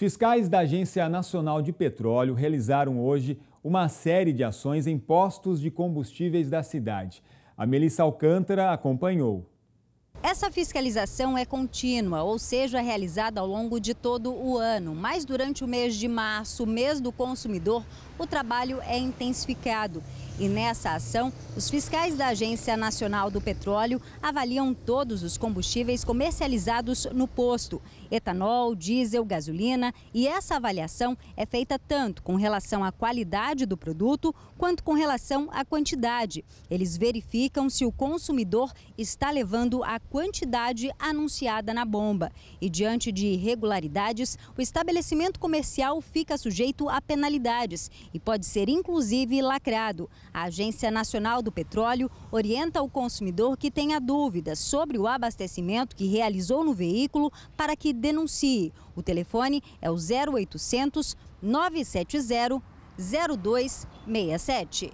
Fiscais da Agência Nacional de Petróleo realizaram hoje uma série de ações em postos de combustíveis da cidade. A Melissa Alcântara acompanhou. Essa fiscalização é contínua, ou seja, é realizada ao longo de todo o ano, mas durante o mês de março, mês do consumidor, o trabalho é intensificado. E nessa ação, os fiscais da Agência Nacional do Petróleo avaliam todos os combustíveis comercializados no posto: etanol, diesel, gasolina. E essa avaliação é feita tanto com relação à qualidade do produto quanto com relação à quantidade. Eles verificam se o consumidor está levando a quantidade anunciada na bomba. E diante de irregularidades, o estabelecimento comercial fica sujeito a penalidades e pode ser inclusive lacrado. A Agência Nacional do Petróleo orienta o consumidor que tenha dúvidas sobre o abastecimento que realizou no veículo para que denuncie. O telefone é o 0800 970 0267.